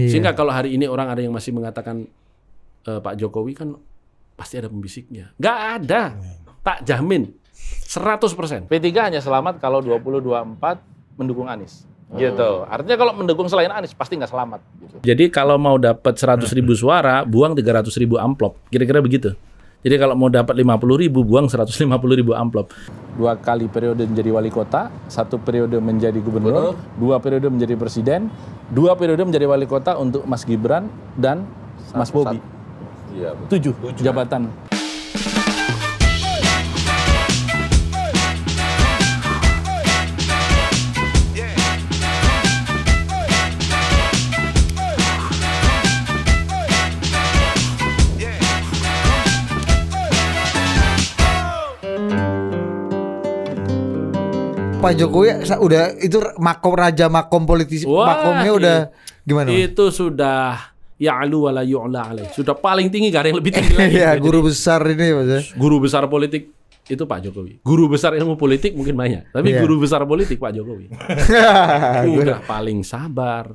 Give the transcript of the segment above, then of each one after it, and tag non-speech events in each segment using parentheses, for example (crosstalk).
Iya. Sehingga kalau hari ini orang ada yang masih mengatakan e, Pak Jokowi kan pasti ada pembisiknya. Gak ada. Tak jamin. 100%. P3 hanya selamat kalau 2024 mendukung Anies. Gitu. Artinya kalau mendukung selain Anies pasti nggak selamat. Gitu. Jadi kalau mau dapat 100 ribu suara, buang 300 ribu amplop. Kira-kira begitu. Jadi kalau mau dapat 50 ribu, buang 150 ribu amplop. Dua kali periode menjadi wali kota, satu periode menjadi gubernur, Betul. dua periode menjadi presiden, dua periode menjadi wali kota untuk Mas Gibran dan Mas Bobi. Ya, Tujuh, Tujuh jabatan. Pak Jokowi udah itu makom raja makom politisi Wah, makomnya udah iya. gimana? Itu sudah ya alu wala yu'la alai. Sudah paling tinggi gak ada yang lebih tinggi (laughs) lagi. Iya, guru besar ini maksudnya. Guru besar politik itu Pak Jokowi. Guru besar ilmu politik mungkin banyak, tapi yeah. guru besar politik Pak Jokowi. (laughs) Udah paling sabar.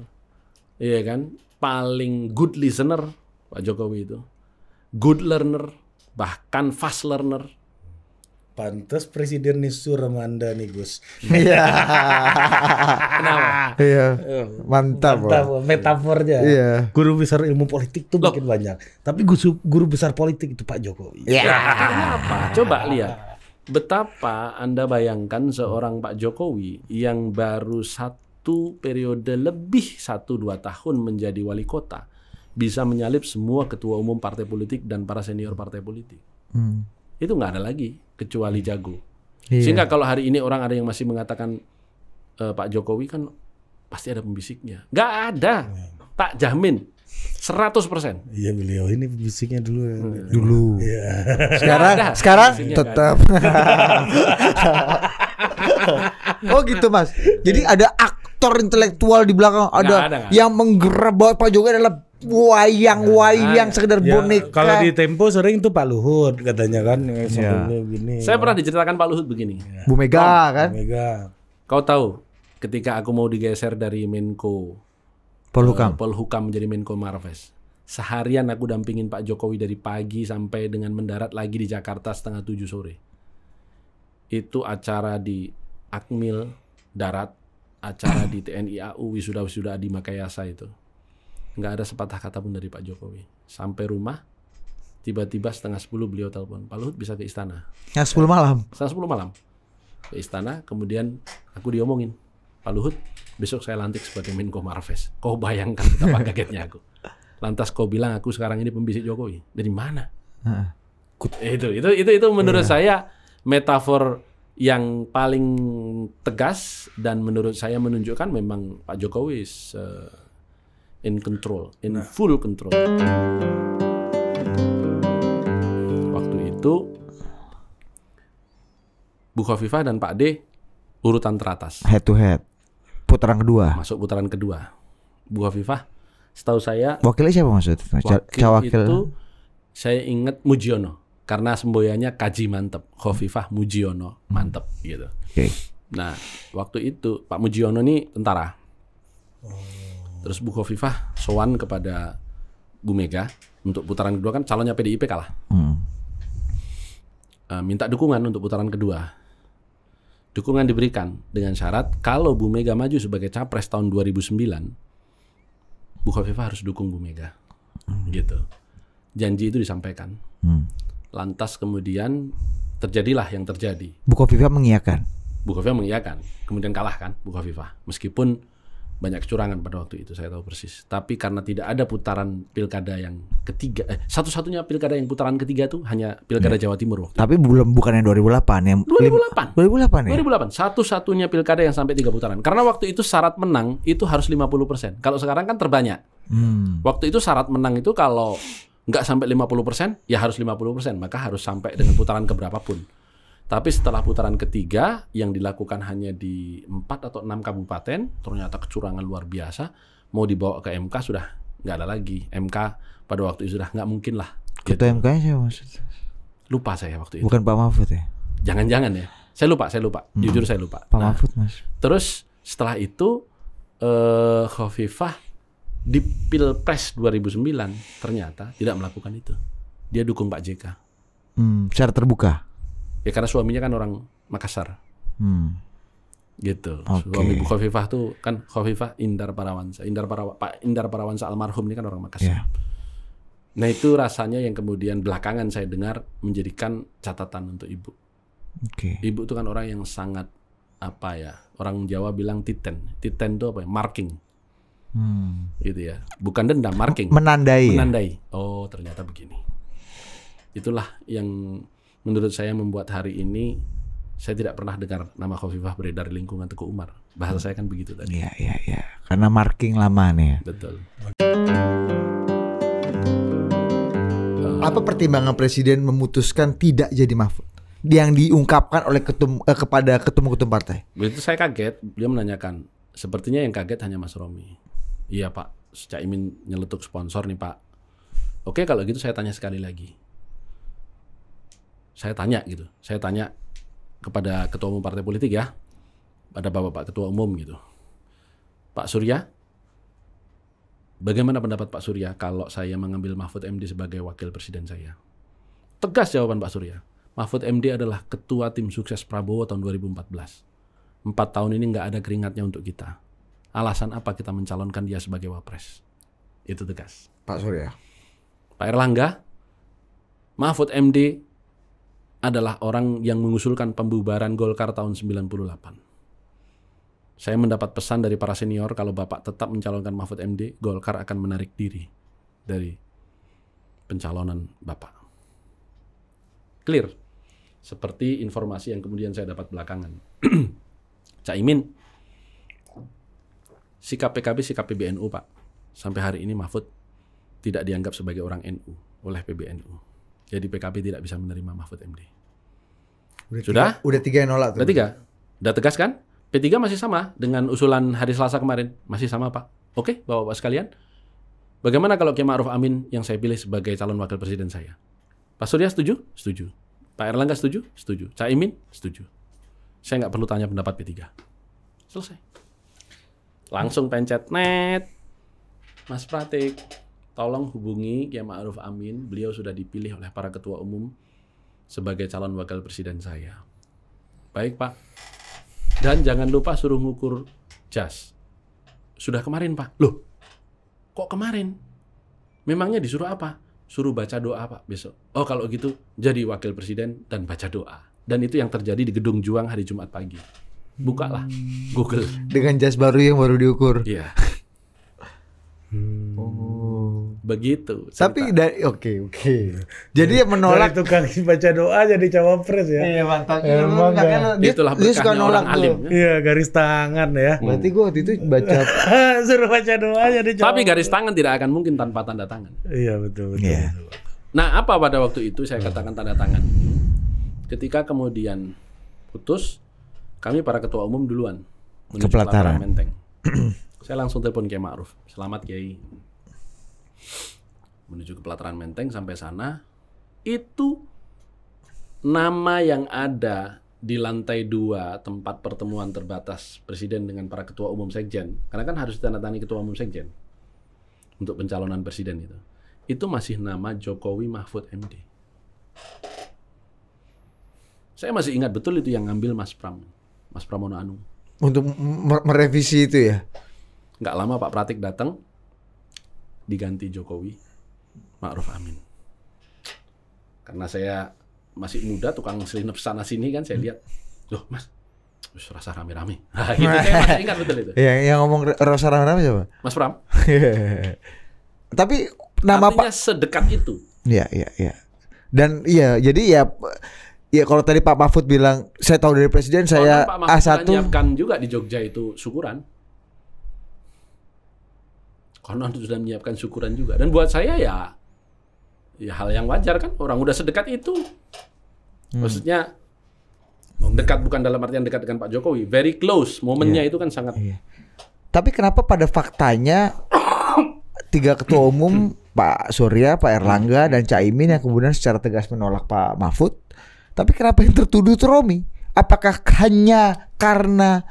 Iya kan? Paling good listener Pak Jokowi itu. Good learner, bahkan fast learner pantas presiden nisu remanda nih Gus. Iya. Kenapa? Iya. iya. Mantap. Mantap. Bro. Metafornya. Iya. Guru besar ilmu politik tuh bikin makin banyak. Tapi guru guru besar politik itu Pak Jokowi. Iya. kenapa? Coba lihat. Betapa Anda bayangkan seorang Pak Jokowi yang baru satu periode lebih satu dua tahun menjadi wali kota bisa menyalip semua ketua umum partai politik dan para senior partai politik. Hmm. Itu nggak ada lagi kecuali jago. Iya. Sehingga kalau hari ini orang ada yang masih mengatakan e, Pak Jokowi kan pasti ada pembisiknya. Gak ada. Tak jamin. 100 persen. Iya beliau ini bisiknya dulu. Ya. Dulu. Ya. Sekarang, ada. sekarang tetap. (laughs) oh gitu mas. Jadi ada aktor intelektual di belakang, ada, ada yang menggerak bahwa Pak Jokowi adalah wayang-wayang nah, sekedar ya, boneka. Kalau di Tempo sering tuh Pak Luhut katanya kan ya. Saya ya. pernah diceritakan Pak Luhut begini. Ya. Bu Mega oh, kan? Bu Mega. Kau tahu ketika aku mau digeser dari Menko Polhukam. Uh, eh, Polhukam menjadi Menko Marves. Seharian aku dampingin Pak Jokowi dari pagi sampai dengan mendarat lagi di Jakarta setengah tujuh sore. Itu acara di Akmil Darat, acara di TNI AU wisuda-wisuda di Makayasa itu nggak ada sepatah kata pun dari Pak Jokowi. Sampai rumah, tiba-tiba setengah sepuluh beliau telepon, Pak Luhut bisa ke istana. Ya, sepuluh malam? Setengah sepuluh malam. Ke istana, kemudian aku diomongin, Pak Luhut, besok saya lantik sebagai Menko Marves. Kau bayangkan betapa (laughs) kagetnya aku. Lantas kau bilang aku sekarang ini pembisik Jokowi. Dari mana? Nah, itu, itu, itu, itu menurut iya. saya metafor yang paling tegas dan menurut saya menunjukkan memang Pak Jokowi se in control, in nah. full control. Waktu itu Bu Khofifah dan Pak D urutan teratas. Head to head. Putaran kedua. Masuk putaran kedua. Bu Khofifah setahu saya Wakilnya siapa maksud? Wakil Cawakil itu saya ingat Mujiono karena semboyanya Kaji mantep, Khofifah Mujiono hmm. mantep hmm. gitu. Okay. Nah, waktu itu Pak Mujiono ini tentara. Oh. Terus Bu Kofifah sowan kepada Bu Mega untuk putaran kedua kan calonnya PDIP kalah. Hmm. Eh, minta dukungan untuk putaran kedua. Dukungan diberikan dengan syarat kalau Bu Mega maju sebagai capres tahun 2009, Bu Kofifah harus dukung Bu Mega. Hmm. Gitu. Janji itu disampaikan. Hmm. Lantas kemudian terjadilah yang terjadi. Bu Kofifah mengiyakan. Bu Kofifah mengiyakan, kemudian kalah kan Bu Kofifah, Meskipun banyak kecurangan pada waktu itu saya tahu persis. Tapi karena tidak ada putaran pilkada yang ketiga, eh, satu-satunya pilkada yang putaran ketiga tuh hanya pilkada ya. Jawa Timur waktu. Tapi belum bukan yang 2008 yang 2008. 2008 ya. 2008. Satu-satunya pilkada yang sampai tiga putaran. Karena waktu itu syarat menang itu harus 50%. Kalau sekarang kan terbanyak. Hmm. Waktu itu syarat menang itu kalau nggak sampai 50% ya harus 50%, maka harus sampai dengan putaran keberapapun. Tapi setelah putaran ketiga yang dilakukan hanya di empat atau enam kabupaten, ternyata kecurangan luar biasa. Mau dibawa ke MK sudah nggak ada lagi. MK pada waktu itu sudah nggak mungkin lah. Ketua gitu. MK siapa maksudnya? Lupa saya waktu itu. Bukan Pak Mahfud ya? Jangan-jangan ya. Saya lupa, saya lupa. Hmm. Jujur saya lupa. Pak nah, Mahfud mas. Terus setelah itu eh, Khofifah di Pilpres 2009 ternyata tidak melakukan itu. Dia dukung Pak JK. Hmm, secara terbuka ya karena suaminya kan orang Makassar hmm. gitu okay. suami Bu Khofifah tuh kan Khofifah Indar Parawansa Indar Parawansa Pak Indar Parawansa almarhum ini kan orang Makassar yeah. nah itu rasanya yang kemudian belakangan saya dengar menjadikan catatan untuk ibu okay. ibu itu kan orang yang sangat apa ya orang Jawa bilang titen titen itu apa ya marking hmm. gitu ya bukan dendam marking menandai ya? menandai ya? oh ternyata begini itulah yang menurut saya membuat hari ini saya tidak pernah dengar nama Khofifah beredar di lingkungan Teguh Umar. Bahasa saya kan begitu tadi. Iya, iya, iya. Karena marking lamanya. Betul. Eh, apa pertimbangan presiden memutuskan tidak jadi Mahfud? Yang diungkapkan oleh ketum, eh, kepada ketum-ketum partai. Begitu saya kaget. Dia menanyakan. Sepertinya yang kaget hanya Mas Romi. Iya Pak, Imin nyeletuk sponsor nih Pak. Oke kalau gitu saya tanya sekali lagi saya tanya gitu. Saya tanya kepada ketua umum partai politik ya, pada bapak-bapak ketua umum gitu. Pak Surya, bagaimana pendapat Pak Surya kalau saya mengambil Mahfud MD sebagai wakil presiden saya? Tegas jawaban Pak Surya. Mahfud MD adalah ketua tim sukses Prabowo tahun 2014. Empat tahun ini nggak ada keringatnya untuk kita. Alasan apa kita mencalonkan dia sebagai wapres? Itu tegas. Pak Surya. Pak Erlangga, Mahfud MD adalah orang yang mengusulkan pembubaran Golkar tahun 98. Saya mendapat pesan dari para senior kalau Bapak tetap mencalonkan Mahfud MD, Golkar akan menarik diri dari pencalonan Bapak. Clear? Seperti informasi yang kemudian saya dapat belakangan. (clears throat) Cak imin sikap PKB, sikap PBNU Pak. Sampai hari ini Mahfud tidak dianggap sebagai orang NU oleh PBNU. Jadi PKB tidak bisa menerima Mahfud MD. Udah Sudah? Tiga, udah tiga yang nolak Udah tiga. Udah tegas kan? P3 masih sama dengan usulan hari Selasa kemarin. Masih sama Pak. Oke, Bapak-Bapak sekalian. Bagaimana kalau Kiai Ma'ruf Amin yang saya pilih sebagai calon wakil presiden saya? Pak Surya setuju? Setuju. Pak Erlangga setuju? Setuju. Cak Imin Setuju. Saya nggak perlu tanya pendapat P3. Selesai. Langsung pencet net. Mas Pratik, tolong hubungi Kiai Ma'ruf Amin. Beliau sudah dipilih oleh para ketua umum sebagai calon wakil presiden saya. Baik Pak. Dan jangan lupa suruh ngukur jas. Sudah kemarin Pak. Loh, kok kemarin? Memangnya disuruh apa? Suruh baca doa Pak besok. Oh kalau gitu jadi wakil presiden dan baca doa. Dan itu yang terjadi di Gedung Juang hari Jumat pagi. Bukalah Google. Dengan jas baru yang baru diukur. Iya. Yeah. Hmm. Oh. Begitu. Tapi dari oke okay, oke. Okay. Jadi menolak dari tukang baca doa jadi cawapres ya. Iya mantap. Ya, lu, kan dia, Itulah dia suka nolak orang alim. Iya garis tangan ya. Hmm. Berarti gua waktu itu baca (laughs) suruh baca doa jadi cawapres. Tapi garis tangan tidak akan mungkin tanpa tanda tangan. Iya betul betul. Yeah. Iya. Nah, apa pada waktu itu saya katakan tanda tangan Ketika kemudian putus, kami para ketua umum duluan menuju ke Menteng. (clears throat) saya langsung telepon Kiai Ma'ruf. Selamat Kiai menuju ke pelataran Menteng sampai sana itu nama yang ada di lantai dua tempat pertemuan terbatas presiden dengan para ketua umum sekjen karena kan harus ditandatangani ketua umum sekjen untuk pencalonan presiden itu itu masih nama Jokowi Mahfud MD saya masih ingat betul itu yang ngambil Mas Pram Mas Pramono Anung untuk merevisi itu ya nggak lama Pak Pratik datang diganti Jokowi, Ma'ruf Amin. Karena saya masih muda, tukang selinap sana sini kan saya hmm. lihat, loh mas, terus rasa rame-rame. (laughs) Nah, gitu saya nah. masih ingat betul itu. Iya, yang ngomong rasa rame-rame siapa? Mas Pram. (laughs) Tapi nama Pak sedekat itu. Iya, iya, iya. Dan iya, jadi ya Ya kalau tadi Pak Mahfud bilang saya tahu dari presiden saya A1 kan juga di Jogja itu syukuran. Karena (laughs) sudah menyiapkan syukuran juga. Dan buat saya ya, ya hal yang wajar kan. Orang udah sedekat itu. Hmm. Maksudnya dekat bukan dalam artian dekat dengan Pak Jokowi. Very close. Momennya yeah. itu kan sangat. Yeah. Tapi kenapa pada faktanya (coughs) tiga ketua umum (coughs) Pak Surya, Pak Erlangga, hmm. dan Caimin yang kemudian secara tegas menolak Pak Mahfud. Tapi kenapa yang tertuduh itu Romi? Apakah hanya karena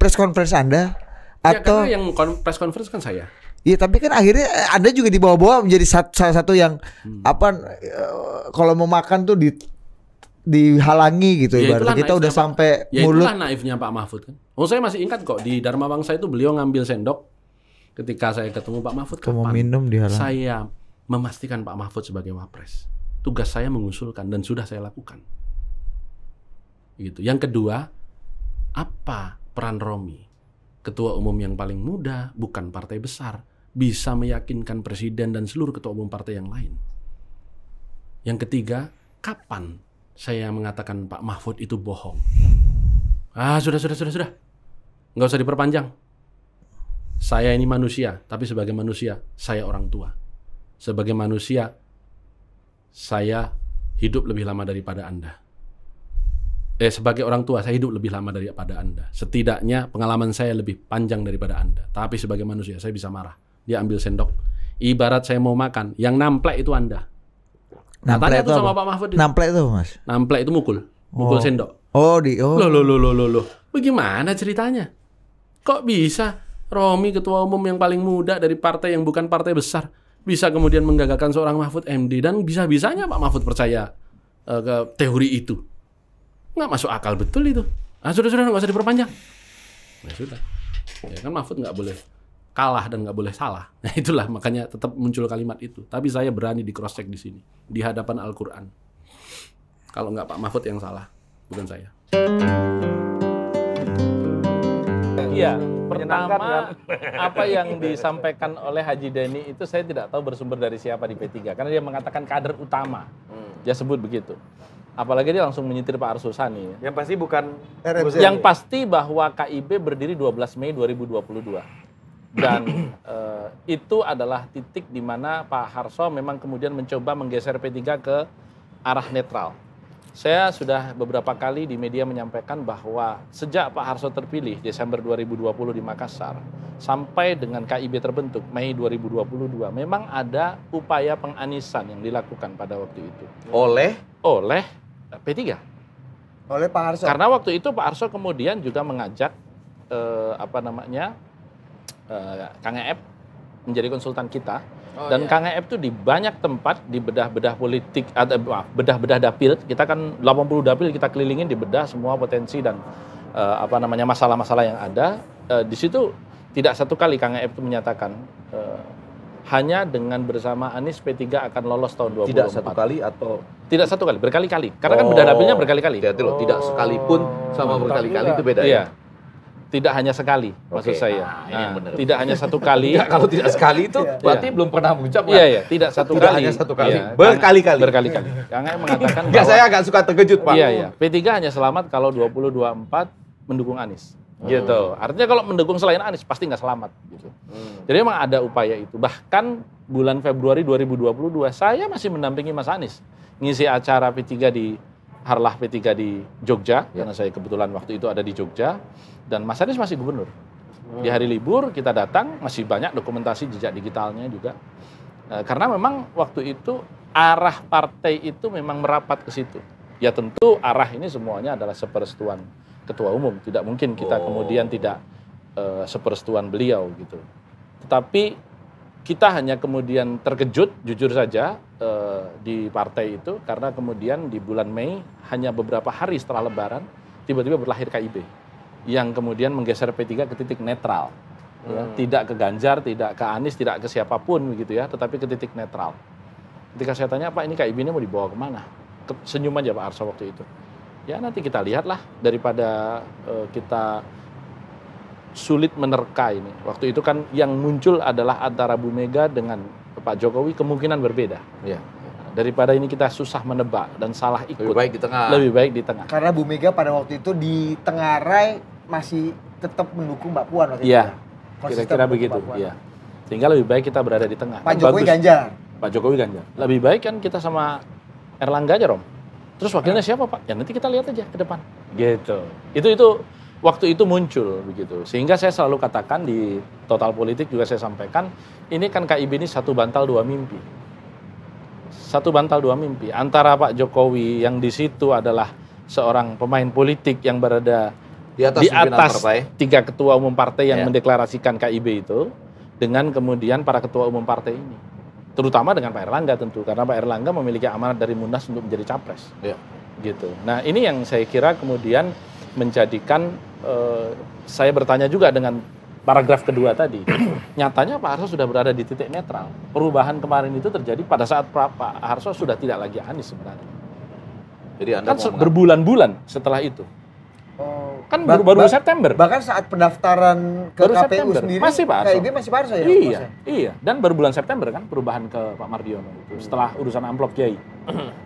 press conference Anda? Atau ya, karena yang press conference kan saya. Iya tapi kan akhirnya eh, Anda juga dibawa-bawa menjadi satu salah satu yang hmm. apa eh, kalau mau makan tuh di dihalangi gitu ya ibaratnya kita udah Pak, sampai ya mulut. Itulah naifnya Pak Mahfud kan. Oh saya masih ingat kok di Dharma Bangsa itu beliau ngambil sendok ketika saya ketemu Pak Mahfud kapan? minum minum dihalangi. Saya memastikan Pak Mahfud sebagai wapres. Tugas saya mengusulkan dan sudah saya lakukan. Gitu. Yang kedua, apa peran Romi? Ketua umum yang paling muda, bukan partai besar bisa meyakinkan presiden dan seluruh ketua umum partai yang lain. Yang ketiga, kapan saya mengatakan Pak Mahfud itu bohong? Ah, sudah, sudah, sudah, sudah. Nggak usah diperpanjang. Saya ini manusia, tapi sebagai manusia, saya orang tua. Sebagai manusia, saya hidup lebih lama daripada Anda. Eh, sebagai orang tua, saya hidup lebih lama daripada Anda. Setidaknya pengalaman saya lebih panjang daripada Anda. Tapi sebagai manusia, saya bisa marah. Dia ambil sendok. Ibarat saya mau makan, yang namplek itu Anda. Nah, namplek itu sama apa? Pak Mahfud. Namplek itu, Mas. Namplek itu mukul. Mukul oh. sendok. Oh, di oh. Loh, loh, loh, loh, loh, loh. Bagaimana ceritanya? Kok bisa Romi ketua umum yang paling muda dari partai yang bukan partai besar bisa kemudian menggagalkan seorang Mahfud MD dan bisa-bisanya Pak Mahfud percaya uh, ke teori itu. Nggak masuk akal betul itu. Ah sudah-sudah nggak usah diperpanjang. Ya sudah. Ya kan Mahfud nggak boleh kalah dan nggak boleh salah. (laughs) Nah itulah makanya tetap muncul kalimat itu. Tapi saya berani di cross check di sini di hadapan Al-Qur'an. Kalau nggak Pak Mahfud yang salah, bukan saya. Iya, pertama apa yang disampaikan oleh Haji Dani itu saya tidak tahu bersumber dari siapa di P3 karena dia mengatakan kader utama. Hmm. Dia sebut begitu. Apalagi dia langsung menyetir Pak Arsul Sani. Ya. Yang pasti bukan RMC. Yang pasti bahwa KIB berdiri 12 Mei 2022 dan uh, itu adalah titik di mana Pak Harso memang kemudian mencoba menggeser P3 ke arah netral. Saya sudah beberapa kali di media menyampaikan bahwa sejak Pak Harso terpilih Desember 2020 di Makassar sampai dengan KIB terbentuk Mei 2022 memang ada upaya penganisan yang dilakukan pada waktu itu. Oleh oleh eh, P3. Oleh Pak Harso. Karena waktu itu Pak Harso kemudian juga mengajak eh, apa namanya Eh, Kang Ep menjadi konsultan kita. Oh, dan iya. Kang Ep tuh di banyak tempat di bedah-bedah politik eh, eh, atau bedah-bedah dapil. Kita kan 80 dapil kita kelilingin di bedah semua potensi dan uh, apa namanya masalah-masalah yang ada. Uh, di situ tidak satu kali Kang Ep tuh menyatakan uh, hanya dengan bersama Anies P3 akan lolos tahun 2024. Tidak satu kali atau tidak satu kali, berkali-kali. Karena oh, kan bedah oh. dapilnya berkali-kali. Tidak, oh. tidak sekalipun sama oh. berkali-kali itu beda ya. iya. ya. Tidak hanya sekali, okay. maksud saya. nah, nah, Tidak hanya satu (laughs) kali. ya, kalau tidak sekali itu iya, iya. berarti belum pernah mengucap. Iya, kan? iya. Tidak satu tidak kali. hanya satu kali. Iya, berkali-kali. Berkali-kali. Kang mengatakan bahwa, saya agak suka terkejut, Pak. Iya, iya. P3 hanya selamat kalau 2024 mendukung Anies. Hmm. Gitu. Artinya kalau mendukung selain Anies pasti nggak selamat. Gitu. Hmm. Jadi memang ada upaya itu. Bahkan bulan Februari 2022 saya masih mendampingi Mas Anies ngisi acara P3 di Harlah P3 di Jogja, ya. karena saya kebetulan waktu itu ada di Jogja, dan Mas Anies masih gubernur. Hmm. Di hari libur kita datang, masih banyak dokumentasi jejak digitalnya juga. E, karena memang waktu itu arah partai itu memang merapat ke situ. Ya tentu arah ini semuanya adalah seperestuan ketua umum. Tidak mungkin kita oh. kemudian tidak e, seperestuan beliau gitu. Tetapi kita hanya kemudian terkejut jujur saja eh, di partai itu karena kemudian di bulan Mei hanya beberapa hari setelah Lebaran tiba-tiba berlahir KIB yang kemudian menggeser P3 ke titik netral ya, hmm. tidak ke Ganjar tidak ke Anies tidak ke siapapun begitu ya tetapi ke titik netral ketika saya tanya Pak ini KIB ini mau dibawa kemana senyum aja Pak Arso waktu itu ya nanti kita lihatlah daripada eh, kita sulit menerka ini. Waktu itu kan yang muncul adalah antara Bu Mega dengan Pak Jokowi kemungkinan berbeda. Ya. Daripada ini kita susah menebak dan salah ikut. Lebih baik di tengah. Lebih baik di tengah. Karena Bu Mega pada waktu itu di tengah rai masih tetap mendukung Mbak Puan waktu itu. Iya. Ya? Kira-kira begitu. ya Sehingga lebih baik kita berada di tengah. Pak Jokowi Ganjar. Pak Jokowi Ganjar. Lebih baik kan kita sama Erlangga aja, Rom. Terus wakilnya siapa, Pak? Ya nanti kita lihat aja ke depan. Gitu. Itu itu waktu itu muncul begitu. Sehingga saya selalu katakan di total politik juga saya sampaikan, ini kan KIB ini satu bantal dua mimpi. Satu bantal dua mimpi antara Pak Jokowi yang di situ adalah seorang pemain politik yang berada di atas, di atas tiga ketua umum partai yang ya. mendeklarasikan KIB itu dengan kemudian para ketua umum partai ini terutama dengan Pak Erlangga tentu karena Pak Erlangga memiliki amanat dari Munas untuk menjadi capres Ya. gitu nah ini yang saya kira kemudian menjadikan Eh, saya bertanya juga dengan paragraf kedua tadi. (clears throat) Nyatanya Pak Harso sudah berada di titik netral. Perubahan kemarin itu terjadi pada saat Pak Harso sudah tidak lagi Anies sebenarnya. Jadi Anda kan berbulan-bulan setelah itu. Oh, kan baru baru September. Bahkan saat pendaftaran ke baru KPU September. sendiri masih Pak Arso. masih Pak Arso ya? Iya, iya. Dan baru bulan September kan perubahan ke Pak Mardiono itu hmm. setelah urusan amplop Kiai.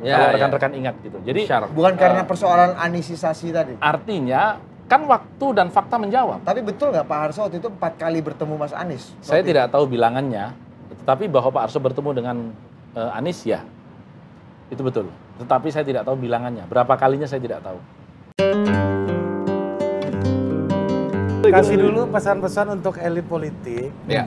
ya, ya. rekan-rekan ya. ingat gitu. Jadi Bukan uh, karena eh, persoalan anisisasi tadi. Artinya Kan waktu dan fakta menjawab. Tapi betul nggak Pak Harso waktu itu empat kali bertemu Mas Anies? Saya tidak tahu bilangannya, tetapi bahwa Pak Harso bertemu dengan uh, Anies ya, itu betul. Tetapi saya tidak tahu bilangannya, berapa kalinya saya tidak tahu. Kasih dulu pesan-pesan untuk elit politik ya.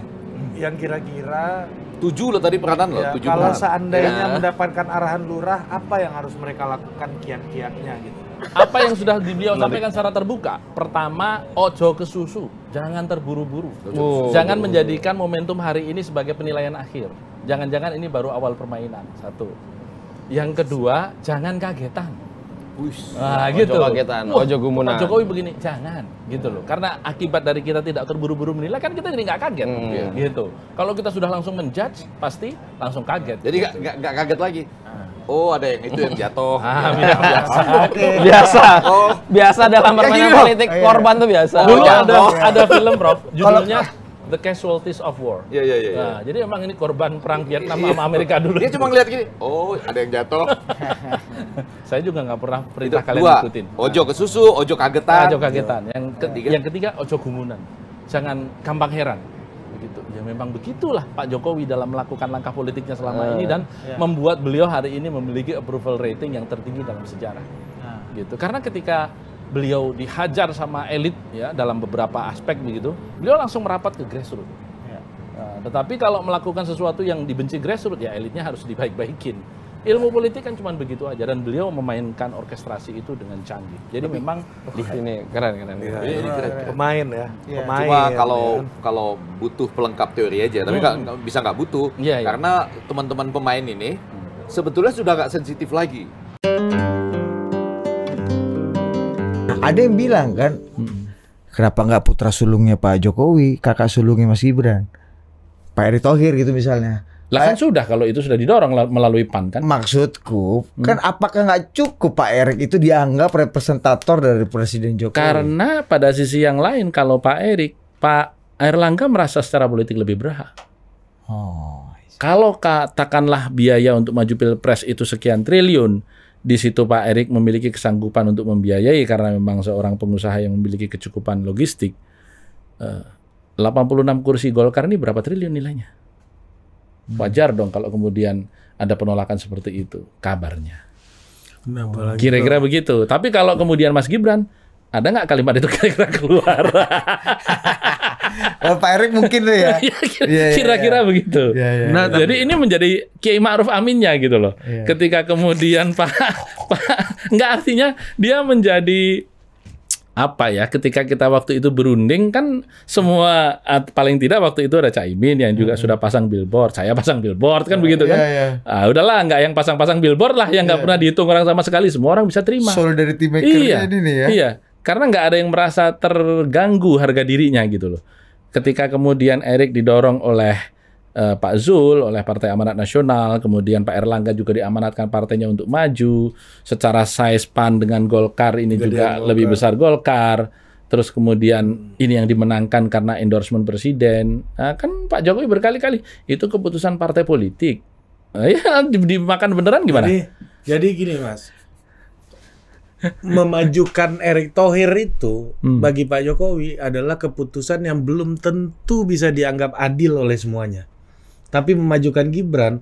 yang kira-kira tujuh loh tadi peranan loh. Ya, tujuh kalau seandainya ya. mendapatkan arahan lurah, apa yang harus mereka lakukan kiat-kiatnya gitu? apa yang sudah beliau sampaikan secara terbuka. Pertama, ojo ke susu, jangan terburu-buru. Oh. Jangan menjadikan momentum hari ini sebagai penilaian akhir. Jangan-jangan ini baru awal permainan. Satu. Yang kedua, jangan kagetan. Nah, nah, gitu. Ojo kagetan, ojo gumunan. Pak Jokowi begini, jangan gitu loh. Karena akibat dari kita tidak terburu-buru menilai kan kita jadi nggak kaget hmm. gitu. Kalau kita sudah langsung menjudge, pasti langsung kaget. Jadi nggak gitu. kaget lagi. Nah. Oh, ada yang itu yang jatuh. Ah, iya. biasa. biasa. Oh. Biasa dalam permainan politik oh, iya, korban iya. tuh biasa. Oh, Dulu ada ada film, Prof. (laughs) Judulnya ah. The Casualties of War. Iya iya iya. Nah, jadi emang ini korban perang Vietnam sama Amerika dulu. Dia cuma ngeliat gini, oh ada yang jatuh. (laughs) Saya juga nggak pernah perintah kalian dua. ikutin. Ojo ke susu, ojo kagetan. Ojo kagetan. Yang, ketiga. yang ketiga ojo gumunan. Jangan gampang heran gitu. Ya memang begitulah Pak Jokowi dalam melakukan langkah politiknya selama uh, ini eh, dan yeah. membuat beliau hari ini memiliki approval rating yang tertinggi dalam sejarah. Uh. Gitu. Karena ketika beliau dihajar sama elit ya dalam beberapa aspek begitu, beliau langsung merapat ke grassroots. Yeah. Iya. Uh, tetapi kalau melakukan sesuatu yang dibenci grassroots ya elitnya harus dibaik-baikin ilmu politik kan cuma begitu aja dan beliau memainkan orkestrasi itu dengan canggih jadi Tapi, memang oh, lihat sini keren keren, ya, ini iya, iya, iya. keren, pemain ya pemain cuma ya, kalau ya. kalau butuh pelengkap teori aja tapi nggak hmm. bisa nggak butuh ya. karena teman-teman pemain ini hmm. sebetulnya sudah nggak sensitif lagi ada yang bilang kan hmm. kenapa nggak putra sulungnya Pak Jokowi kakak sulungnya Mas Gibran Pak Erick Thohir gitu misalnya lah kan eh. sudah kalau itu sudah didorong melalui PAN kan? Maksudku hmm. kan apakah nggak cukup Pak Erik itu dianggap representator dari Presiden Jokowi? Karena pada sisi yang lain kalau Pak Erik, Pak Erlangga merasa secara politik lebih berhak. Oh. Kalau katakanlah biaya untuk maju pilpres itu sekian triliun, di situ Pak Erik memiliki kesanggupan untuk membiayai karena memang seorang pengusaha yang memiliki kecukupan logistik. 86 eh, kursi Golkar ini berapa triliun nilainya? Wajar dong kalau kemudian ada penolakan seperti itu kabarnya. Nah, kira-kira begitu. Tapi kalau kemudian Mas Gibran, ada nggak kalimat itu (laughs) kira-kira keluar? oh, Pak Erik mungkin tuh ya. (laughs) Iya, iya, iya, kira-kira begitu. Ya, ya, nah, ya. jadi ini menjadi Kiai Ma'ruf Aminnya gitu loh. Ya. Ketika kemudian (laughs) Pak Pak nggak artinya dia menjadi apa ya ketika kita waktu itu berunding kan semua at, paling tidak waktu itu ada Caimin yang juga hmm. sudah pasang billboard saya pasang billboard kan oh, begitu iya, kan iya. Ah, udahlah nggak yang pasang-pasang billboard lah yang nggak iya. pernah dihitung orang sama sekali semua orang bisa terima dari maker iya, ini ya iya karena nggak ada yang merasa terganggu harga dirinya gitu loh ketika kemudian Erik didorong oleh uh, Pak Zul oleh Partai Amanat Nasional, kemudian Pak Erlangga juga diamanatkan partainya untuk maju. Secara size PAN dengan Golkar ini Gede juga Golkar. lebih besar Golkar. Terus kemudian ini yang dimenangkan karena endorsement presiden. Nah, kan Pak Jokowi berkali-kali itu keputusan partai politik. Nah, ya dimakan beneran gimana? Jadi, jadi gini mas, memajukan Erick Thohir itu hmm. bagi Pak Jokowi adalah keputusan yang belum tentu bisa dianggap adil oleh semuanya tapi memajukan Gibran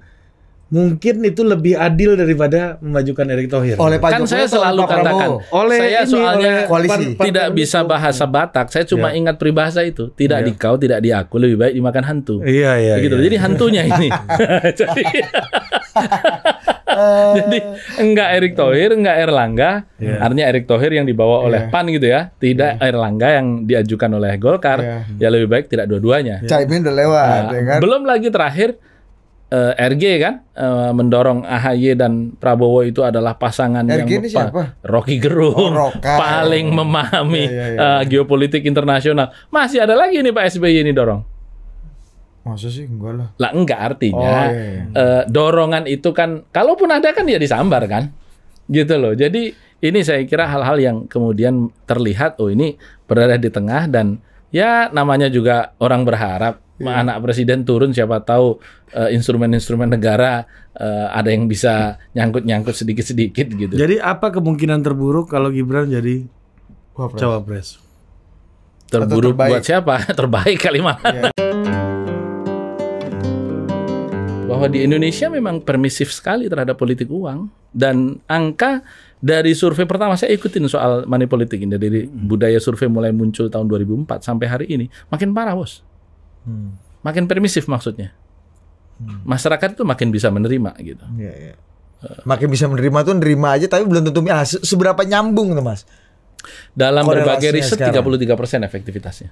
mungkin itu lebih adil daripada memajukan Erick Thohir. Oleh Pak kan Jokowi saya selalu Pak katakan, oleh saya ini, soalnya oleh koalisi. Pan, pan, tidak bisa bahasa Batak, saya cuma ya. ingat peribahasa itu, tidak ya. di kau, tidak di aku, lebih baik dimakan hantu. Iya iya. Begitu. Ya. Jadi hantunya ini. (laughs) (laughs) (laughs) Eh. Jadi enggak Erick Thohir, enggak Erlangga. Yeah. Artinya Erick Thohir yang dibawa yeah. oleh PAN gitu ya. Tidak yeah. Erlangga yang diajukan oleh Golkar. Yeah. Ya lebih baik tidak dua-duanya. Yeah. Caimin udah lewat nah, ya kan? Belum lagi terakhir uh, eh, RG kan uh, mendorong AHY dan Prabowo itu adalah pasangan RG yang ini siapa? Rocky Gerung oh, paling memahami yeah, yeah, yeah. Uh, geopolitik internasional. Masih ada lagi nih Pak SBY ini dorong. Masa sih enggak lah. Lah enggak artinya oh, iya, iya. Eh, dorongan itu kan kalaupun ada kan ya disambar kan. Gitu loh. Jadi ini saya kira hal-hal yang kemudian terlihat oh ini berada di tengah dan ya namanya juga orang berharap iya. anak presiden turun siapa tahu instrumen eh, instrumen-instrumen negara uh, ada yang bisa nyangkut-nyangkut sedikit-sedikit gitu. Jadi apa kemungkinan terburuk kalau Gibran jadi cawapres? Terburuk buat siapa? (laughs) terbaik kali mana? Yeah. Iya. bahwa di Indonesia memang permisif sekali terhadap politik uang dan angka dari survei pertama saya ikutin soal money politik ini dari hmm. budaya survei mulai muncul tahun 2004 sampai hari ini makin parah bos hmm. makin permisif maksudnya hmm. masyarakat itu makin bisa menerima gitu ya, ya. makin bisa menerima tuh menerima aja tapi belum tentu ah seberapa nyambung tuh mas dalam berbagai riset sekarang. 33 persen efektivitasnya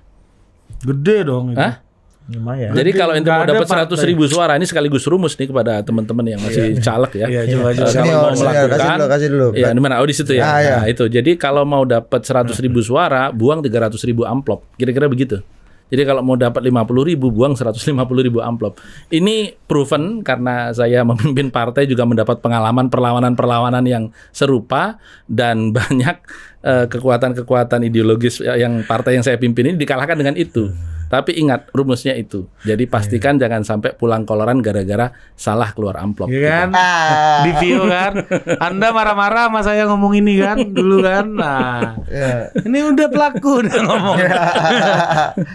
gede dong itu. Hah? Lumayan. Jadi kalau ente mau dapat seratus ribu suara ini sekaligus rumus nih kepada teman-teman yang masih iya. caleg ya. Iya, Uh, kalau mau melakukan, kasih dulu, kasih dulu. Ya, di mana? Oh di situ ya. Nah, ya. Nah, itu. Jadi kalau mau dapat seratus ribu suara, buang tiga ratus ribu amplop. Kira-kira begitu. Jadi kalau mau dapat 50 ribu, buang 150 ribu amplop. Ini proven karena saya (laughs) memimpin partai juga mendapat pengalaman perlawanan-perlawanan yang serupa dan (laughs) banyak eh, kekuatan-kekuatan uh, ideologis yang partai yang saya pimpin ini dikalahkan dengan itu. Tapi ingat rumusnya itu. Jadi iya. pastikan yeah. jangan sampai pulang koloran gara-gara salah keluar amplop. Iya yeah, kan? Ah. Di view kan. Anda marah-marah sama saya ngomong ini kan dulu kan. Nah. Yeah. Ini udah pelaku udah ngomong. Iya.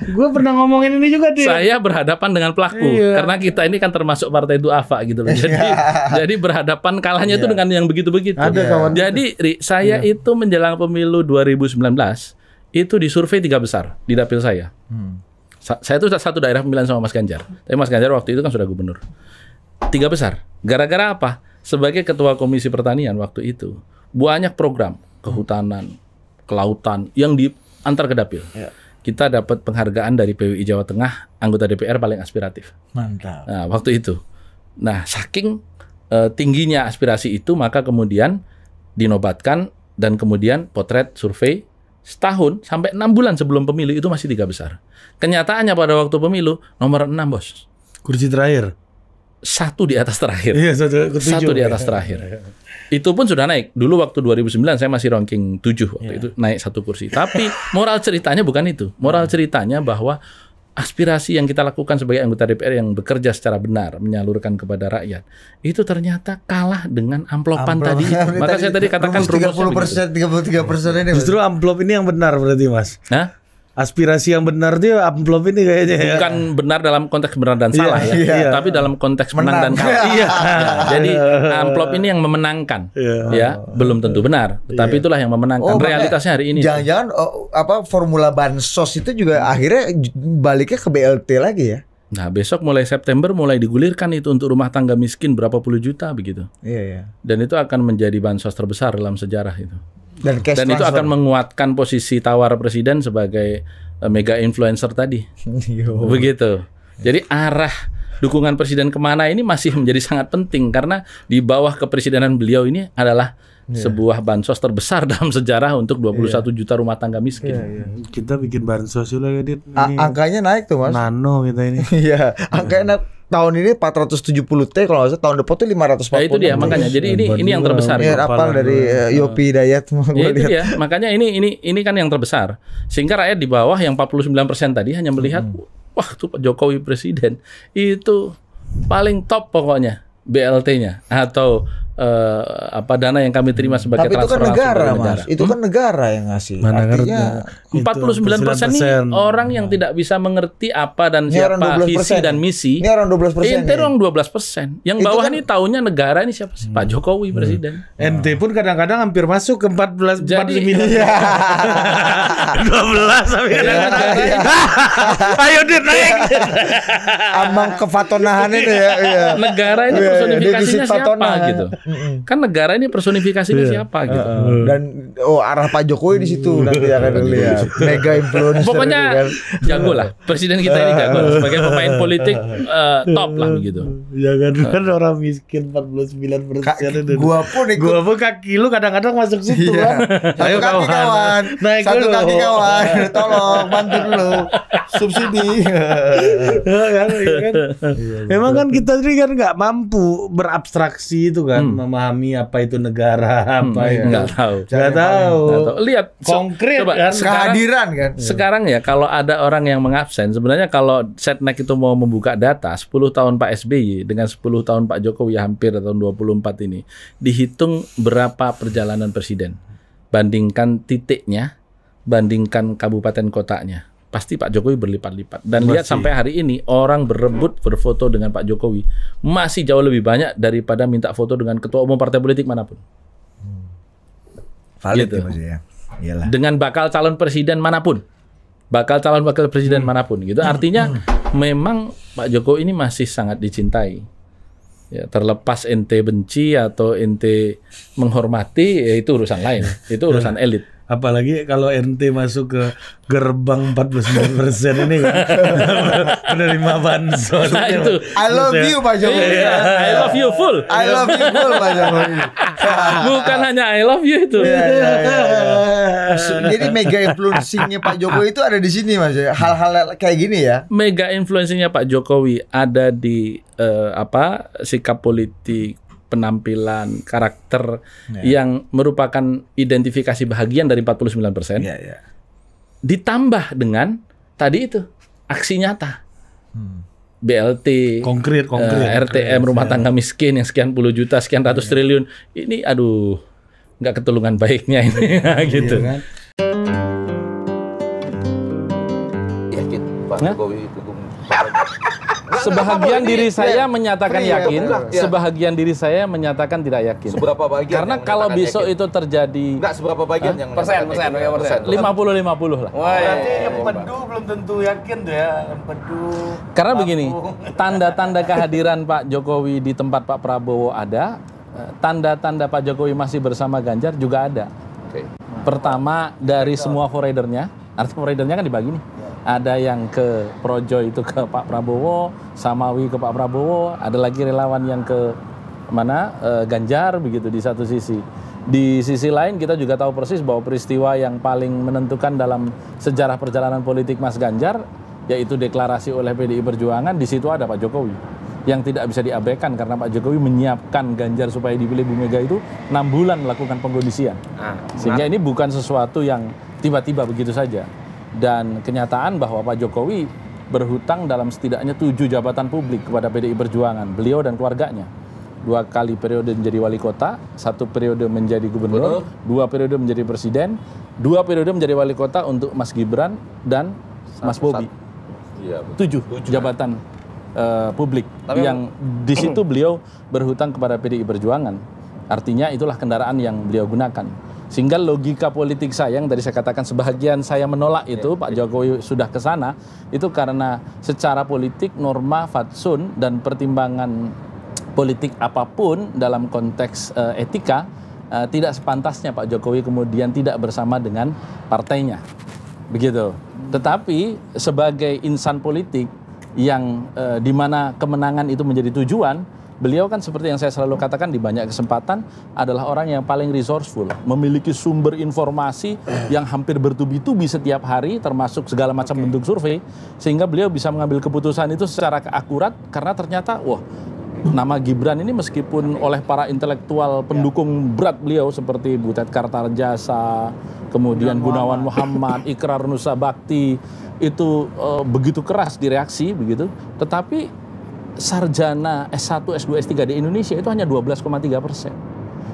(laughs) Gue pernah ngomongin ini juga deh. Saya berhadapan dengan pelaku yeah. karena kita ini kan termasuk partai itu duafa gitu loh. Iya. Jadi jadi berhadapan kalahnya itu dengan yang begitu-begitu. Ada yeah. kawan. Jadi Ri, saya yeah. itu menjelang pemilu 2019 itu di survei tiga besar di dapil saya. Hmm saya itu satu daerah pemilihan sama Mas Ganjar. Tapi Mas Ganjar waktu itu kan sudah gubernur. Tiga besar. Gara-gara apa? Sebagai ketua Komisi Pertanian waktu itu, banyak program kehutanan, kelautan yang diantar ke dapil. Ya. Kita dapat penghargaan dari PWI Jawa Tengah, anggota DPR paling aspiratif. Mantap. Nah, waktu itu. Nah, saking uh, tingginya aspirasi itu, maka kemudian dinobatkan dan kemudian potret survei setahun sampai enam bulan sebelum pemilu itu masih tiga besar. Kenyataannya pada waktu pemilu nomor enam bos. Kursi terakhir. Satu di atas terakhir. Iya, satu, ketujuh. satu di atas terakhir. Iya. itu pun sudah naik. Dulu waktu 2009 saya masih ranking 7 waktu yeah. itu naik satu kursi. Tapi moral ceritanya bukan itu. Moral iya. ceritanya bahwa aspirasi yang kita lakukan sebagai anggota DPR yang bekerja secara benar menyalurkan kepada rakyat itu ternyata kalah dengan amplopan amplop. tadi (laughs) maka tadi, saya tadi katakan 30 persen 33 persen ini justru amplop ini yang benar berarti mas Hah? aspirasi yang benar dia amplop ini kayaknya ya. bukan benar dalam konteks benar dan iya, salah yeah, ya yeah. tapi dalam konteks menang, menang dan kalah yeah. Iya. jadi iya. amplop ini yang memenangkan yeah. ya belum tentu benar tetapi yeah. itulah yang memenangkan oh, realitasnya hari ini jangan-jangan oh, apa formula bansos itu juga akhirnya baliknya ke BLT lagi ya Nah, besok mulai September mulai digulirkan itu untuk rumah tangga miskin berapa puluh juta begitu. Iya, iya. Dan itu akan menjadi bansos terbesar dalam sejarah itu. Dan, cash Dan itu akan menguatkan posisi tawar presiden sebagai eh, mega influencer tadi. (laughs) Begitu. Jadi arah dukungan presiden kemana ini masih menjadi sangat penting karena di bawah kepresidenan beliau ini adalah yeah. sebuah bansos terbesar (laughs) dalam sejarah untuk 21 iya. yeah. juta rumah tangga miskin. Yeah, yeah. Kita bikin bansos dulu ya, Dit. angkanya naik tuh, Mas. Nano kita ini. (laughs) Iya, angkanya naik tahun ini 470T kalau saya tahun depan tuh 540. Ya nah, itu dia makanya. Jadi ini ini yang terbesar. Ini iya, apal dari uh, Yopi Dayat ya, itu dia. Makanya ini ini ini kan yang terbesar. Sehingga rakyat di bawah yang 49% tadi hanya melihat hmm. wah tuh Pak Jokowi presiden. Itu paling top pokoknya BLT-nya atau eh, apa dana yang kami terima hmm. sebagai Tapi itu kan negara, negara, Mas. Itu kan hmm? negara yang ngasih. Mana Artinya ngerti. 49 persen nih orang yang tidak bisa mengerti apa dan Ini siapa visi dan misi. ini orang 12 persen. Ente orang 12 persen. Yang bawah kan- ini tahunya negara ini siapa sih? Pak hmm. Jokowi presiden. MT pun kadang-kadang hampir masuk ke 14 Jadi- 49. 12 tapi kadang Ayo Dit naik. Amang kefatonahan itu ya. Iya. Negara ini iya, iya. personifikasinya siapa gitu? Kan negara ini personifikasi iya. siapa gitu. Uh, Dan oh arah Pak Jokowi di situ nanti akan iya. dilihat. Mega influencer. Pokoknya kan. jago lah. Presiden kita ini jago lah. sebagai pemain politik uh, top lah gitu. Jangan iya ya, kan orang miskin 49 persen. Gua pun ikut. Gua pun kaki lu kadang-kadang masuk situ iya. kan. Ayo kaki kawan. Naik Satu dulu. kaki kawan. Tolong bantu dulu. Subsidi. kan, kan. Memang kan kita ini kan nggak mampu berabstraksi itu kan. Hmm. memahami apa itu negara hmm, apa hmm, itu nggak tahu nggak tahu. tahu lihat konkret coba, kan sekarang, kehadiran kan iya. sekarang ya kalau ada orang yang mengabsen sebenarnya kalau setnek itu mau membuka data 10 tahun Pak SBY dengan 10 tahun Pak Jokowi ya hampir tahun 24 ini dihitung berapa perjalanan presiden bandingkan titiknya bandingkan kabupaten kotanya pasti Pak Jokowi berlipat-lipat. Dan masih. lihat sampai hari ini orang berebut berfoto dengan Pak Jokowi masih jauh lebih banyak daripada minta foto dengan ketua umum partai politik manapun. Hmm. Valid gitu. ya, ya. Iyalah. Dengan bakal calon presiden manapun. Bakal calon wakil presiden hmm. manapun gitu. Hmm. Artinya hmm. memang Pak Jokowi ini masih sangat dicintai. Ya, terlepas ente benci atau ente menghormati ya itu urusan lain. itu urusan hmm. elit apalagi kalau NT masuk ke gerbang 49 persen ini kan penerima bansos nah, itu. I love you Pak Jokowi yeah, I love you full I love you full Pak Jokowi (laughs) bukan hanya I love you itu yeah, yeah, yeah, yeah. jadi mega influencingnya Pak Jokowi itu ada di sini Mas ya? hal-hal kayak gini ya mega influencingnya Pak Jokowi ada di uh, apa sikap politik penampilan, karakter yeah. yang merupakan identifikasi bahagian dari 49%. Yeah, yeah. Ditambah dengan tadi itu aksi nyata. Hmm. BLT, konkret, eh, konkret, uh, RTM, konkret, rumah ya. tangga miskin yang sekian puluh juta, sekian ratus yeah. triliun. Ini aduh, nggak ketulungan baiknya ini, yeah. (laughs) Iya, gitu. Yeah, kan? Pak Jokowi itu sebahagian diri saya iya. menyatakan ya, yakin, iya. sebahagian diri saya menyatakan tidak yakin. Seberapa bagian? Karena kalau besok itu terjadi Enggak seberapa bagian yang persen persen persen. 50 50 lah. Nanti yang pedu belum tentu yakin tuh ya, pedu. Karena begini, tanda-tanda kehadiran Pak Jokowi di tempat Pak Prabowo ada, eh, tanda-tanda Pak Jokowi masih bersama Ganjar juga ada. Pertama dari semua foridernya, artinya foridernya kan dibagi nih ada yang ke Projo itu ke Pak Prabowo, Samawi ke Pak Prabowo, ada lagi relawan yang ke mana e, Ganjar begitu di satu sisi. Di sisi lain kita juga tahu persis bahwa peristiwa yang paling menentukan dalam sejarah perjalanan politik Mas Ganjar yaitu deklarasi oleh PDI Perjuangan di situ ada Pak Jokowi yang tidak bisa diabaikan karena Pak Jokowi menyiapkan Ganjar supaya dipilih Bu Mega itu enam bulan melakukan pengkondisian. Ah, sehingga ini bukan sesuatu yang tiba-tiba begitu saja dan kenyataan bahwa Pak Jokowi berhutang dalam setidaknya tujuh jabatan publik kepada PDI Perjuangan, beliau dan keluarganya. Dua kali periode menjadi wali kota, satu periode menjadi gubernur, Betul. dua periode menjadi presiden, dua periode menjadi wali kota untuk Mas Gibran dan satu, Mas Bobi. Ya, tujuh, tujuh jabatan uh, publik Tapi yang di situ (clears throat) beliau berhutang kepada PDI Perjuangan. Artinya itulah kendaraan yang beliau gunakan. Sehingga logika politik saya yang tadi saya katakan sebagian saya menolak itu ya, Pak iya. Jokowi sudah ke sana itu karena secara politik norma fatsun dan pertimbangan politik apapun dalam konteks uh, etika uh, tidak sepantasnya Pak Jokowi kemudian tidak bersama dengan partainya. Begitu. Tetapi sebagai insan politik yang uh, di mana kemenangan itu menjadi tujuan Beliau kan seperti yang saya selalu katakan di banyak kesempatan adalah orang yang paling resourceful, memiliki sumber informasi yang hampir bertubi-tubi setiap hari termasuk segala macam okay. bentuk survei sehingga beliau bisa mengambil keputusan itu secara akurat karena ternyata wah nama Gibran ini meskipun oleh para intelektual pendukung berat beliau seperti Butet Kartarjasa, kemudian Gunawan Muhammad, Ikrar Nusa Bakti itu e, begitu keras direaksi begitu. Tetapi sarjana S1, S2, S3 di Indonesia itu hanya 12,3 persen.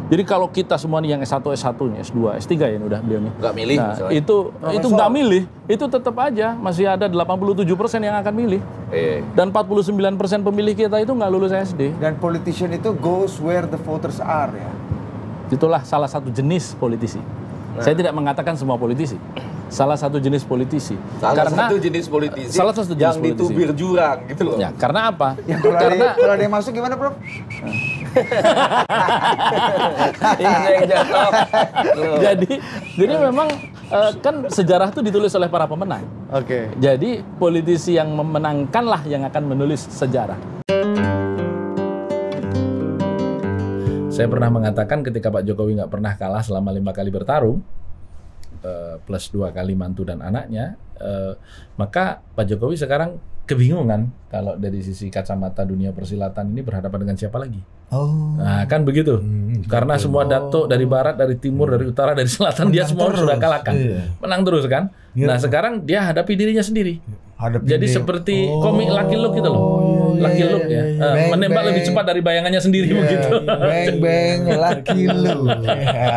Jadi kalau kita semua nih yang S1, S1-nya, S2, S3 ya udah beliau nih. Nggak milih nah, Itu, Profesor. itu nggak milih, itu tetap aja masih ada 87 persen yang akan milih. E. Dan 49 persen pemilih kita itu nggak lulus SD. Dan politician itu goes where the voters are ya? Itulah salah satu jenis politisi. Nah. Saya tidak mengatakan semua politisi salah satu jenis politisi. Salah karena, satu jenis politisi. Salah satu jenis yang politisi. ditubir jurang gitu loh. Ya, karena apa? Ya, kalau karena ada, kalau ada yang masuk gimana, Prof? (laughs) (laughs) jadi jadi memang uh, kan sejarah itu ditulis oleh para pemenang. Oke. Okay. Jadi politisi yang memenangkanlah yang akan menulis sejarah. Saya pernah mengatakan ketika Pak Jokowi nggak pernah kalah selama lima kali bertarung, Eh, plus dua kali mantu dan anaknya, uh, maka Pak Jokowi sekarang kebingungan kalau dari sisi kacamata dunia persilatan ini berhadapan dengan siapa lagi. Oh. Nah, kan begitu. Hmm, gitu. Karena betul. semua datuk dari barat, dari timur, hmm. dari utara, dari selatan Menang dia semua terus. sudah kalahkan. Yeah. Menang terus kan? Yeah. Nah, sekarang dia hadapi dirinya sendiri. Hadapi Jadi dia. seperti oh. komik laki lu gitu loh. Oh, yeah, iya, Lucky yeah, Luke yeah, ya. Yeah, iya, iya. Bang, menembak bang. lebih cepat dari bayangannya sendiri yeah, begitu. Bang bang Lucky Luke.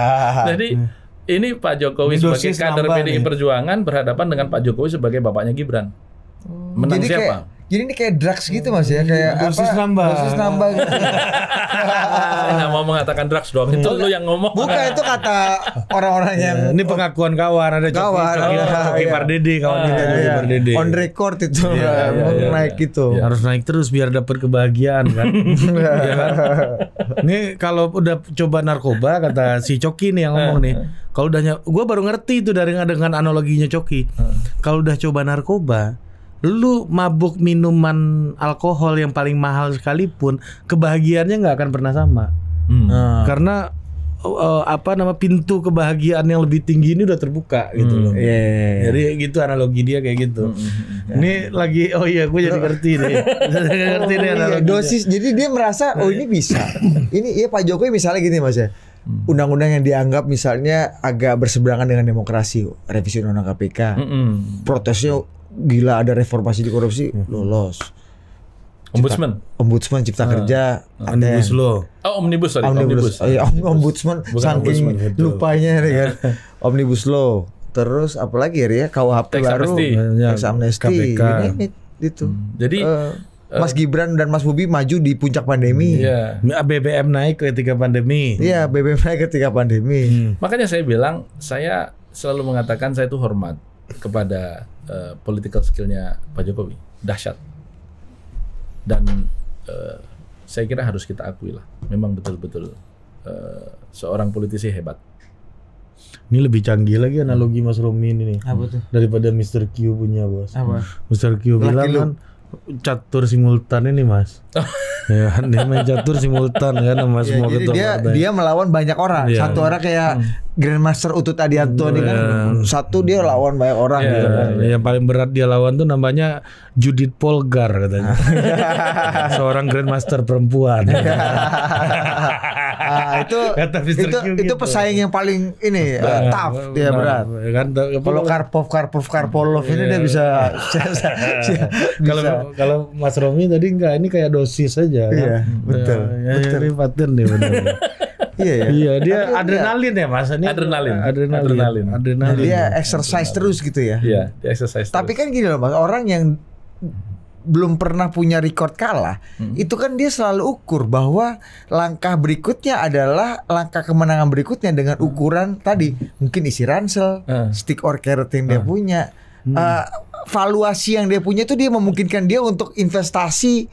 (laughs) Jadi ini Pak Jokowi ini sebagai kader PDI Perjuangan berhadapan dengan Pak Jokowi sebagai bapaknya Gibran. Oh. Menang Jadi siapa? Kayak, jadi ini kayak drugs gitu mas ya hmm, kayak dosis nambah. Dosis nambah. Gitu. Saya nggak mau mengatakan drugs dong. Itu lu yang ngomong. Bukan itu kata orang-orang iya, yang. Ini pengakuan kawan ada kawan. Joki, Joki, kawan kita. Iya. Dede. On record itu iya, (laughs) iya, iya naik itu Ya, harus naik terus biar dapat kebahagiaan kan? (laughs) kan. Ini kalau udah coba narkoba kata si Coki nih yang ngomong nih. Kalau udahnya gue baru ngerti itu dari dengan analoginya Coki. Ah. Kalau udah coba narkoba lu mabuk minuman alkohol yang paling mahal sekalipun kebahagiaannya nggak akan pernah sama hmm. uh. karena uh, apa nama pintu kebahagiaan yang lebih tinggi ini udah terbuka gitu hmm. loh. Yeah, iya, iya. Jadi gitu analogi dia kayak gitu. Hmm. hmm, hmm ini lagi oh iya gue jadi ngerti nih. (laughs) jadi ngerti nih oh, iya. analogi. Dosis jadi dia merasa oh ini bisa. ini ya Pak Jokowi misalnya gini Mas ya. Undang-undang yang dianggap misalnya agak berseberangan dengan demokrasi, revisi undang-undang KPK, mm -mm. protesnya gila ada reformasi di korupsi hmm. lolos. Cipta, ombudsman, ombudsman cipta ah. kerja, uh, ada omnibus law. Oh omnibus tadi. Omnibus, omnibus. Oh, iya, ombudsman Bukan saking ombudsman, lupanya ya kan. (laughs) omnibus law. Terus apalagi ya, ya KUHP ya, baru, teks amnesti, ini, ini itu. Hmm. Jadi uh, Mas Gibran dan Mas Bobi maju di puncak pandemi. Hmm, iya. Nah, BBM naik ketika pandemi. Iya, BBM hmm. naik ketika pandemi. Hmm. Makanya saya bilang, saya selalu mengatakan saya itu hormat kepada Eh, political skillnya Pak Jokowi dahsyat dan uh, saya kira harus kita akui lah memang betul-betul uh, seorang politisi hebat ini lebih canggih lagi analogi Mas Romi ini nih. Apa tuh? Daripada Mr. Q punya bos. Apa? Mr. Q Laki bilang kan catur simultan ini mas (laughs) ya dia main catur simultan kan sama semua ya, ketua dia dia melawan banyak orang ya. satu orang kayak hmm. Grandmaster Utut Adianto ini ya. kan iya. satu dia lawan banyak orang ya, gitu kan. yang paling berat dia lawan tuh namanya Judith Polgar katanya (laughs) seorang Grandmaster perempuan (laughs) nah, itu (laughs) itu, gitu. itu pesaing yang paling ini uh, tough nah, dia berat. Ya kan, ya, kalau Karpov Karpov Karpolov ini dia iya. (laughs) bisa, Kalau kalau Mas Romi tadi enggak ini kayak dosis aja. Kan? Iya, betul. Ya, ya betul. nih benar. (laughs) Iya, iya. iya dia Tapi adrenalin ya mas ini adrenalin adrenalin adrenalin, adrenalin. Jadi dia exercise adrenalin. terus gitu ya iya dia exercise tapi terus. kan gini loh mas orang yang belum pernah punya record kalah, hmm. itu kan dia selalu ukur bahwa langkah berikutnya adalah langkah kemenangan berikutnya dengan hmm. ukuran hmm. tadi mungkin isi ransel, uh. stick or carrot yang uh. dia hmm. punya, hmm. uh, valuasi yang dia punya itu dia memungkinkan dia untuk investasi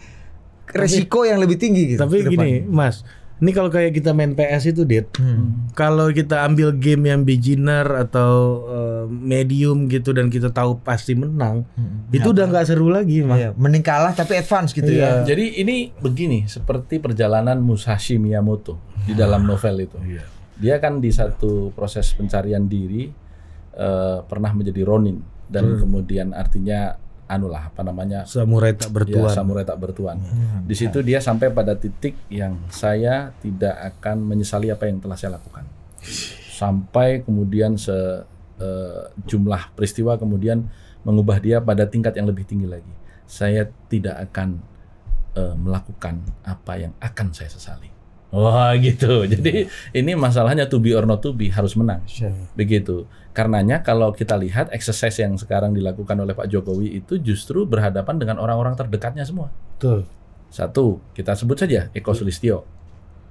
resiko tapi, yang lebih tinggi gitu. Tapi gini, Mas, ini kalau kayak kita main PS itu, Dit. Hmm. Kalau kita ambil game yang beginner atau uh, medium gitu dan kita tahu pasti menang, hmm. itu ya, udah nggak seru lagi, mah. Iya. Mending kalah tapi advance gitu iya. ya. Jadi ini begini, seperti perjalanan Musashi Miyamoto hmm. di ah. dalam novel itu. Iya. Dia kan di satu proses pencarian diri uh, pernah menjadi Ronin dan hmm. kemudian artinya anulah apa namanya samurai tak ya, bertuan. Ya, samurai tak bertuan. Hmm. Di situ dia sampai pada titik yang saya tidak akan menyesali apa yang telah saya lakukan. Sampai kemudian sejumlah eh, uh, peristiwa kemudian mengubah dia pada tingkat yang lebih tinggi lagi. Saya tidak akan uh, melakukan apa yang akan saya sesali. Wah gitu. Jadi yeah. ini masalahnya to be or not to be harus menang. Sure. Begitu. Karenanya kalau kita lihat exercise yang sekarang dilakukan oleh Pak Jokowi itu justru berhadapan dengan orang-orang terdekatnya semua. Betul. Satu, kita sebut saja Eko iya. Sulistyo.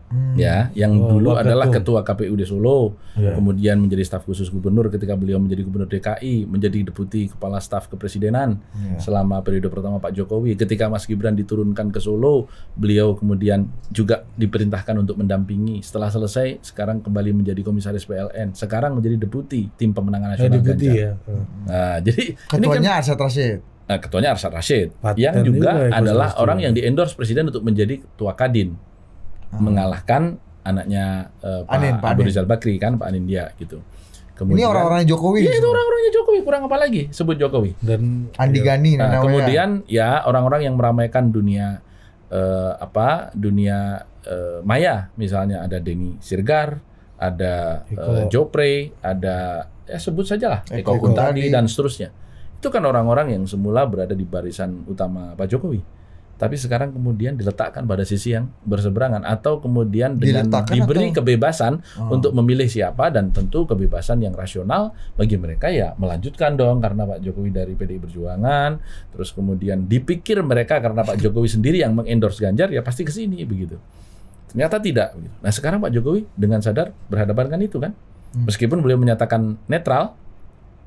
Hmm. Ya, yang oh, dulu adalah ketua KPU di Solo, yeah. kemudian menjadi staf khusus gubernur ketika beliau menjadi gubernur DKI, menjadi deputi kepala staf kepresidenan yeah. selama periode pertama Pak Jokowi. Ketika Mas Gibran diturunkan ke Solo, beliau kemudian juga diperintahkan untuk mendampingi. Setelah selesai, sekarang kembali menjadi komisaris PLN, sekarang menjadi deputi tim pemenangan eh, nasional. Ya, deputi ya. Nah, (laughs) jadi kan ketuanya kan, Arsyad Rashid. Nah, ketuanya Arsyad Rashid Paten yang juga adalah orang yang diendorse presiden untuk menjadi ketua Kadin hmm. mengalahkan anaknya uh, Pak Anin, Pak Abu Rizal Bakri kan Pak Anin dia gitu. Kemudian, ini orang-orangnya Jokowi. Iya itu orang-orangnya Jokowi, kurang apa lagi? Sebut Jokowi. Dan Andi iya. Gani. Nah, kemudian ya orang-orang yang meramaikan dunia eh, apa dunia uh, maya, misalnya ada Deni Sirgar, ada uh, Jopre, ada ya sebut sajalah Eko, Eko Kuntadi dan seterusnya. Itu kan orang-orang yang semula berada di barisan utama Pak Jokowi tapi sekarang kemudian diletakkan pada sisi yang berseberangan atau kemudian dengan diletakkan diberi atau? kebebasan oh. untuk memilih siapa dan tentu kebebasan yang rasional bagi mereka ya melanjutkan dong karena Pak Jokowi dari PDI Perjuangan terus kemudian dipikir mereka karena Pak Jokowi sendiri yang mengendorse Ganjar ya pasti ke sini begitu. Ternyata tidak Nah, sekarang Pak Jokowi dengan sadar berhadapan kan itu kan. Hmm. Meskipun beliau menyatakan netral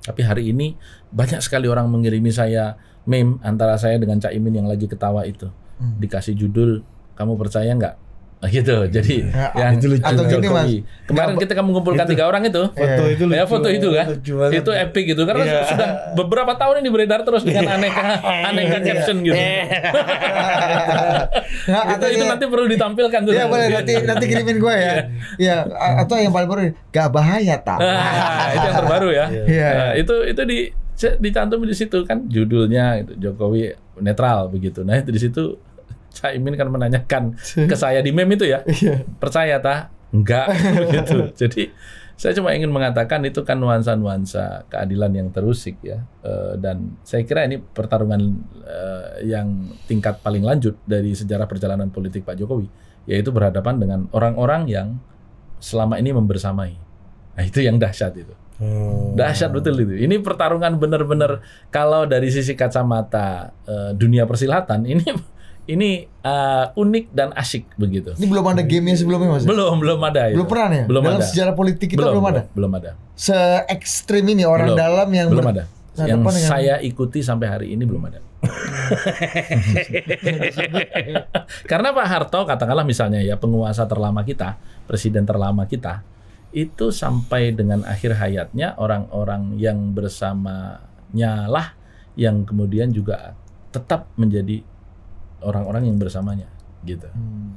tapi hari ini banyak sekali orang mengirimi saya meme antara saya dengan Cak Imin yang lagi ketawa itu. Hmm. Dikasih judul kamu percaya nggak? (laughs) gitu jadi ya, yang itu lucu atau gini mas kemarin kita kan mengumpulkan itu, tiga orang itu foto iya. itu ya, lucu, ya foto itu kan lucu itu epic gitu karena ya. sudah beberapa tahun ini beredar terus dengan iya. aneka iya. aneka caption gitu (laughs) atau itu, itu nanti perlu ditampilkan tuh ya boleh nanti nanti kirimin gue ya ya atau yang paling baru gak bahaya tak (laughs) itu yang terbaru ya ya nah, itu itu di dicantum di situ kan judulnya itu Jokowi netral begitu. Nah itu di situ Caimin kan menanyakan (laughs) ke saya di meme itu ya, iya. percaya tah? Enggak begitu. (laughs) Jadi saya cuma ingin mengatakan itu kan nuansa-nuansa keadilan yang terusik ya eh, dan saya kira ini pertarungan eh, yang tingkat paling lanjut dari sejarah perjalanan politik Pak Jokowi yaitu berhadapan dengan orang-orang yang selama ini membersamai nah itu yang dahsyat itu Hmm. Dahsyat betul itu. Ini pertarungan benar-benar kalau dari sisi kacamata uh, dunia persilatan ini (laughs) ini uh, unik dan asyik begitu. Ini belum ada gamenya sebelumnya mas? Belum, belum ada. Ya. Belum pernah ya? Belum dalam ada. sejarah politik kita belum, belum ada? Belum ada. Se ekstrim ini orang belum, dalam yang belum ada. Nah, yang ya? saya ikuti sampai hari ini belum ada. (laughs) Karena Pak Harto katakanlah misalnya ya penguasa terlama kita, presiden terlama kita, itu sampai dengan akhir hayatnya orang-orang yang bersamanya lah yang kemudian juga tetap menjadi orang-orang yang bersamanya gitu. Hmm.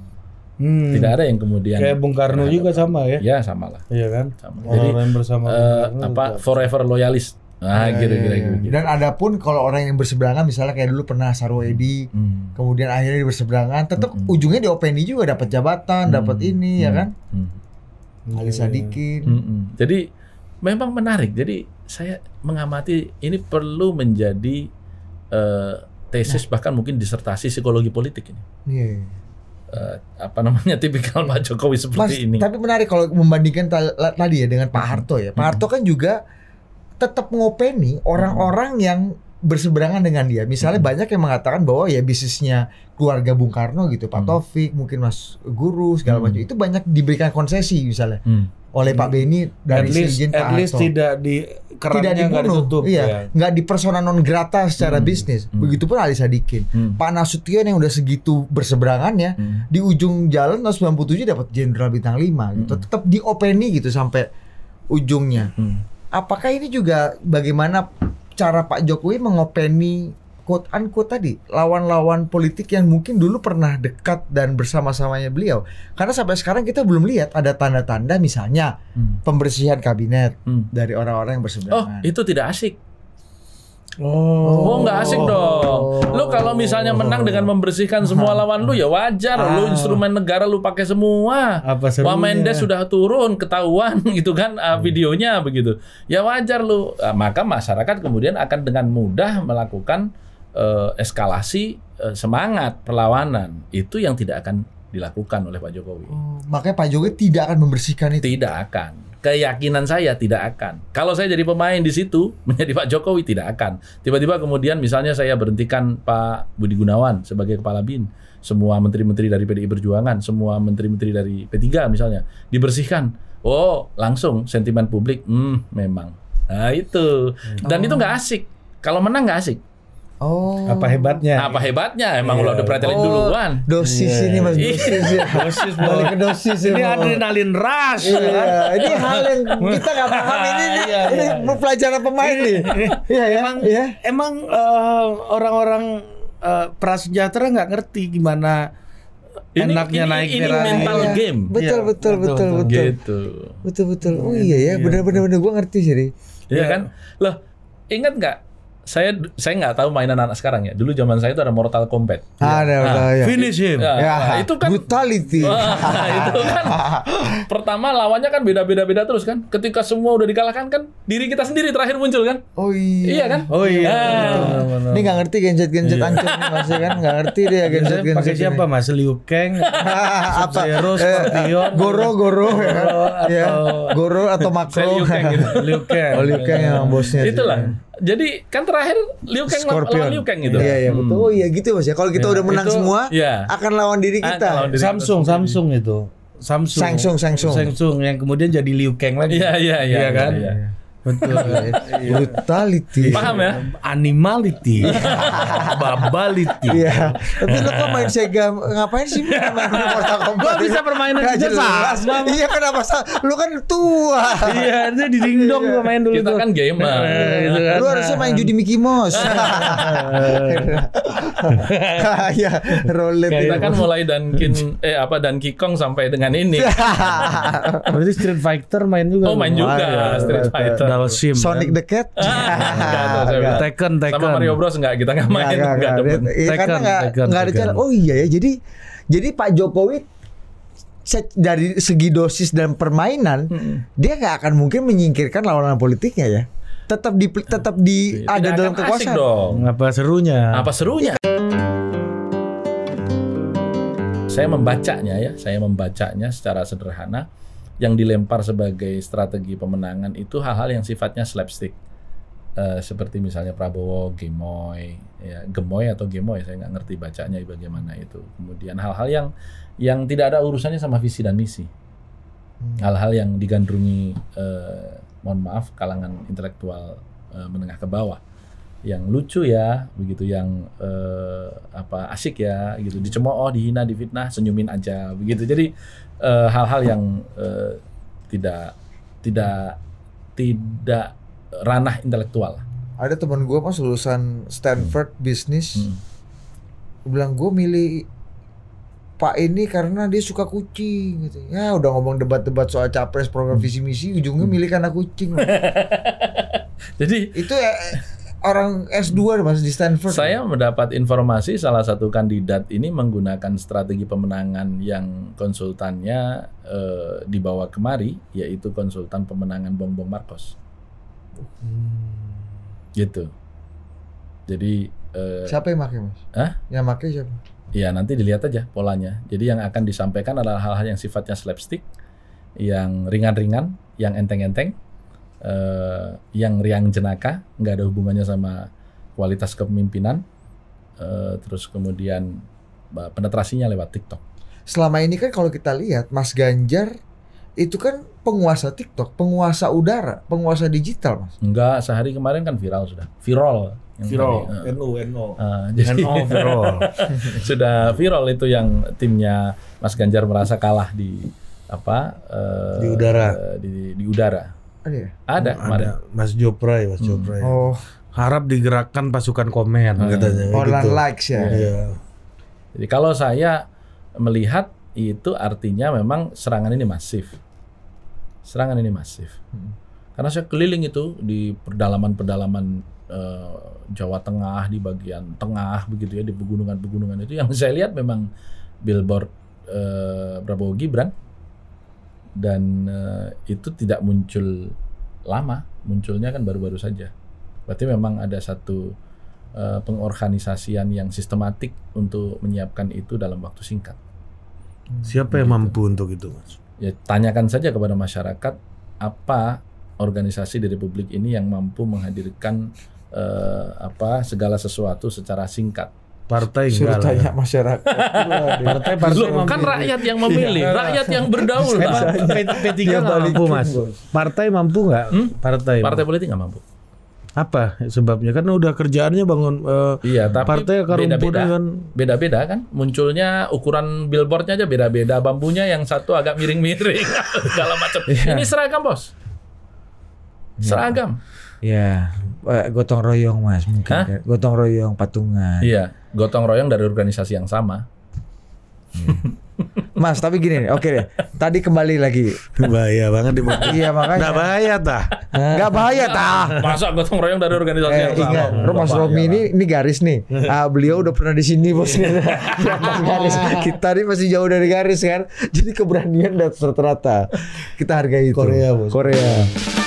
hmm. Tidak ada yang kemudian kayak Bung Karno juga sama ya? Ya sama lah. Iya kan? Sama. Jadi orang bersama uh, apa juga. forever loyalis. Nah, ya, gitu, ya, gitu, ya. gitu. Dan adapun kalau orang yang berseberangan misalnya kayak dulu pernah Sarwo Edi, hmm. kemudian akhirnya berseberangan, tetap hmm. ujungnya di OPNI juga dapat jabatan, hmm. dapat ini ya hmm. ya kan? Hmm hmm. Ali Sadikin. Iya. Hmm. Hmm. Jadi memang menarik. Jadi saya mengamati ini perlu menjadi uh, tesis nah. bahkan mungkin disertasi psikologi politik ini. Yeah. Iya, iya. Uh, apa namanya (laughs) tipikal Pak Jokowi seperti Mas, ini. Tapi menarik kalau membandingkan tadi ya dengan Pak Harto ya. Pak Harto kan juga tetap ngopeni orang-orang yang berseberangan dengan dia. Misalnya hmm. banyak yang mengatakan bahwa ya bisnisnya keluarga Bung Karno gitu, Pak hmm. Taufik, mungkin Mas Guru segala hmm. macam itu banyak diberikan konsesi misalnya hmm. oleh Pak Beni dari at least, izin Pak at least tidak di tidak dibunuh, ditutup, iya, ya. nggak di persona non grata secara hmm. bisnis. Hmm. Begitupun Ali Sadikin, hmm. Pak Nasution yang udah segitu ya hmm. di ujung jalan tahun 97 dapat jenderal bintang 5 gitu, hmm. tetap diopeni gitu sampai ujungnya. Hmm. Apakah ini juga bagaimana cara Pak Jokowi mengopeni quote unquote tadi lawan-lawan politik yang mungkin dulu pernah dekat dan bersama-samanya beliau karena sampai sekarang kita belum lihat ada tanda-tanda misalnya hmm. pembersihan kabinet hmm. dari orang-orang yang berseberangan oh itu tidak asik Oh, oh nggak asik dong. Lu kalau misalnya menang dengan membersihkan semua (laughs) lawan lu ya wajar. Lu ah. instrumen negara lu pakai semua. Apa sudah turun ketahuan (laughs) gitu kan ah, hmm. videonya begitu. Ya wajar lu. Nah, maka masyarakat kemudian akan dengan mudah melakukan uh, eskalasi uh, semangat perlawanan. Itu yang tidak akan dilakukan oleh Pak Jokowi. Oh, makanya Pak Jokowi tidak akan membersihkan itu. Tidak akan. Keyakinan saya tidak akan. Kalau saya jadi pemain di situ (laughs) menjadi Pak Jokowi tidak akan. Tiba-tiba kemudian misalnya saya berhentikan Pak Budi Gunawan sebagai kepala BIN, semua menteri-menteri dari PDI Perjuangan, semua menteri-menteri dari P3 misalnya dibersihkan. Oh, langsung sentimen publik, hmm, memang. Nah, itu. Dan oh. itu nggak asik. Kalau menang nggak asik. Oh. Apa hebatnya? Apa hebatnya? Emang yeah. lo udah perhatiin oh, duluan. Dosis yeah. ini mas, iya. dosis ya. (laughs) dosis balik ke dosis ya, ini. Ini adrenalin rush. Iya. Yeah. Kan? Ini hal yang kita nggak paham (laughs) ini. Iya, iya. Ini, yeah, ini yeah. pelajaran pemain nih. Iya ya. Emang, yeah. emang eh, orang-orang uh, prasejahtera nggak ngerti gimana ini, enaknya ini, naik ini mental ya. game. Betul, ya, betul, betul, betul, betul. Gitu. Betul, betul. Oh iya ya, benar-benar gue ngerti sih. Iya kan? Loh, ingat nggak saya saya nggak tahu mainan anak sekarang ya. Dulu zaman saya itu ada Mortal Kombat. Ada, iya. nah, nah, ya. Finish him. Ya, ya, nah, itu kan brutality. (laughs) Wah, itu kan (laughs) pertama lawannya kan beda-beda beda terus kan. Ketika semua udah dikalahkan kan diri kita sendiri terakhir muncul kan. Oh iya. Iya kan? Oh iya. Ah. Ini nggak ngerti genjet-genjet iya. ancur masih ya kan nggak ngerti dia iya, genjet-genjet. Pakai siapa Mas Liu Kang? (laughs) apa? Zero, Scorpion, eh, Goro, Goro, ya. Kan? Iya. Goro atau Makro. Liu Kang gitu. Liu Kang. Oh, Liu Kang yang bosnya. Itulah ya. Jadi kan terakhir Liu Kang Scorpion. lawan Liu Kang gitu. Iya, iya hmm. betul. Oh iya gitu Mas ya. Kalau kita ya. udah menang itu, semua ya. akan lawan diri kita. Lawan diri Samsung, kita Samsung itu. Samsung. Samsung, Samsung. Samsung yang kemudian jadi Liu Kang lagi. Iya, iya, iya. Iya, iya kan? Ya, ya. Betul. Iya. Iya. Brutality. Paham ya? Animality. (laughs) Babality. Iya. Tapi lu kok main Sega ngapain sih main (laughs) Mortal Kombat? Gua bisa permainan aja jelas. Iya kenapa sih? Lu kan tua. Iya, itu di dingdong gua main dulu. Kita kan gamer. Nah, iya. gitu kan. Lu harusnya main judi Mickey Mouse. Nah. (laughs) Iya, roulette. Kita kan mulai kin, eh apa dan kikong sampai dengan ini. Berarti Street Fighter main juga. Oh, main juga Street Fighter. Battle Sim. Sonic kan? the Cat. Tekken, ah, (laughs) Tekken. Sama Mario Bros enggak kita enggak main, enggak, enggak, Tekken, enggak, Tekken, enggak ada cara Oh iya ya, jadi jadi Pak Jokowi dari segi dosis dan permainan hmm. dia nggak akan mungkin menyingkirkan lawanan politiknya ya tetap di tetap di Tidak ada dalam kekuasaan dong. apa serunya apa serunya saya membacanya ya saya membacanya secara sederhana yang dilempar sebagai strategi pemenangan itu hal-hal yang sifatnya slapstick. Uh, seperti misalnya Prabowo, Gemoy, ya, Gemoy atau Gemoy, saya nggak ngerti bacanya bagaimana itu. Kemudian hal-hal yang yang tidak ada urusannya sama visi dan misi, hmm. hal-hal hmm. yang digandrungi, uh, mohon maaf, kalangan intelektual uh, menengah ke bawah, yang lucu ya, begitu, yang uh, apa asik ya, gitu, dicemooh, dihina, difitnah, senyumin aja, begitu. Jadi Eh, hal-hal uh, yang uh, tidak tidak tidak ranah intelektual. Ada teman gue pas lulusan Stanford hmm. bisnis, hmm. bilang gue milih Pak ini karena dia suka kucing gitu. Ya udah ngomong debat-debat soal capres program hmm. visi misi ujungnya hmm. milih karena kucing. (laughs) Jadi itu ya orang S2 Mas di Stanford. Saya mendapat informasi salah satu kandidat ini menggunakan strategi pemenangan yang konsultannya e, dibawa kemari yaitu konsultan pemenangan Bong Marcos. Hmm. Gitu. Jadi e, siapa yang pakai Mas? Hah? Yang pakai siapa? Iya nanti dilihat aja polanya. Jadi yang akan disampaikan adalah hal-hal yang sifatnya slapstick, yang ringan-ringan, yang enteng-enteng Eh, yang riang jenaka, nggak ada hubungannya sama kualitas kepemimpinan. Uh, terus kemudian eh, penetrasinya lewat TikTok. Selama ini kan kalau kita lihat Mas Ganjar itu kan penguasa TikTok, penguasa udara, penguasa digital, Mas. Enggak, sehari kemarin kan viral sudah. Viral. viral, NU, NU. jadi NO viral. (laughs) sudah viral itu yang timnya Mas Ganjar merasa kalah di apa? Uh, di udara. Uh, di, di udara ada ya? Ada, ada. Mas Jopray, ya, Mas Mas hmm. Ya. Oh. Harap digerakkan pasukan komen hmm. katanya. Gitu. likes ya. Iya. Jadi kalau saya melihat itu artinya memang serangan ini masif. Serangan ini masif. Hmm. Karena saya keliling itu di pedalaman-pedalaman eh, Jawa Tengah, di bagian tengah begitu ya, di pegunungan-pegunungan itu yang saya lihat memang billboard eh, Prabowo Gibran dan uh, itu tidak muncul lama, munculnya kan baru-baru saja. Berarti memang ada satu uh, pengorganisasian yang sistematik untuk menyiapkan itu dalam waktu singkat. Hmm. Siapa yang mampu untuk itu, Mas? Ya tanyakan saja kepada masyarakat apa organisasi di republik ini yang mampu menghadirkan uh, apa segala sesuatu secara singkat Partai Suruh enggak tanya ya. masyarakat. (laughs) partai partai Loh, kan gitu. rakyat yang memilih, iya. rakyat yang berdaulat. P3 enggak mampu mas. Partai mampu nggak? Hmm? Partai. Partai politik nggak mampu. Apa sebabnya? Karena udah kerjaannya bangun uh, iya, tapi partai beda-beda kan. Beda-beda kan. Munculnya ukuran billboardnya aja beda-beda. Bambunya yang satu agak miring-miring (laughs) segala macam. Iya. Ini seragam bos. Iya. Seragam. Ya Ya, eh, gotong royong mas mungkin. huh? Ya. Gotong royong patungan. Iya, gotong royong dari organisasi yang sama. Hmm. Mas, tapi gini nih, oke okay deh. Tadi kembali lagi. Bahaya banget di Iya, makanya. Gak bahaya tah. Gak bahaya tah. Masa gotong royong dari organisasi eh, yang ingat, sama. Mas Romi ini ini garis nih. (laughs) Ah, beliau udah pernah di sini bos. (laughs) garis. Kita ini masih jauh dari garis kan. Jadi keberanian dan rata Kita hargai itu. Korea bos. Korea.